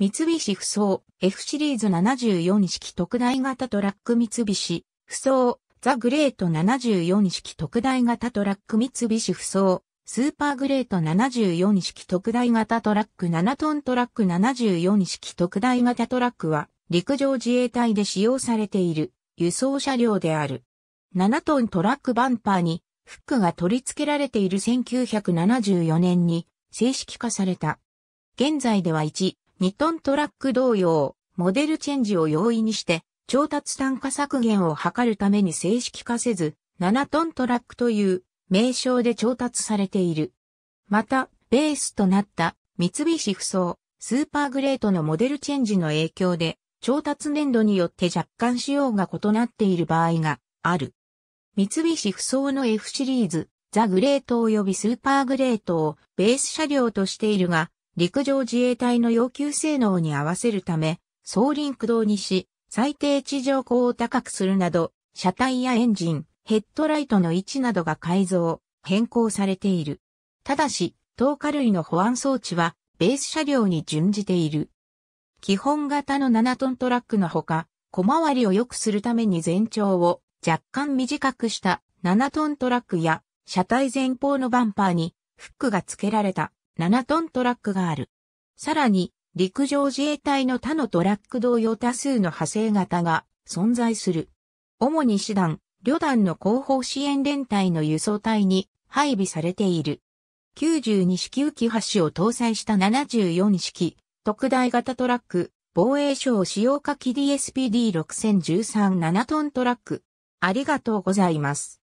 三菱不走、F シリーズ74式特大型トラック三菱、不走、ザ・グレート74式特大型トラック三菱不走、スーパーグレート74式特大型トラック7トントラック74式特大型トラックは陸上自衛隊で使用されている輸送車両である。7トントラックバンパーにフックが取り付けられている1974年に正式化された。現在では1、2トントラック同様、モデルチェンジを容易にして、調達単価削減を図るために正式化せず、7トントラックという名称で調達されている。また、ベースとなった三菱不走、スーパーグレートのモデルチェンジの影響で、調達年度によって若干仕様が異なっている場合がある。三菱不走の F シリーズ、ザ・グレート及びスーパーグレートをベース車両としているが、陸上自衛隊の要求性能に合わせるため、総輪駆動にし、最低地上高を高くするなど、車体やエンジン、ヘッドライトの位置などが改造、変更されている。ただし、透過類の保安装置は、ベース車両に準じている。基本型の7トントラックのほか、小回りを良くするために全長を若干短くした7トントラックや、車体前方のバンパーにフックが付けられた7トントラックがある。さらに、陸上自衛隊の他のトラック同様多数の派生型が存在する。主に師団、旅団の後方支援連隊の輸送隊に配備されている。92式浮き橋を搭載した74式特大型トラック、防衛省使用下機 DSPD6013 7トントラック。ありがとうございます。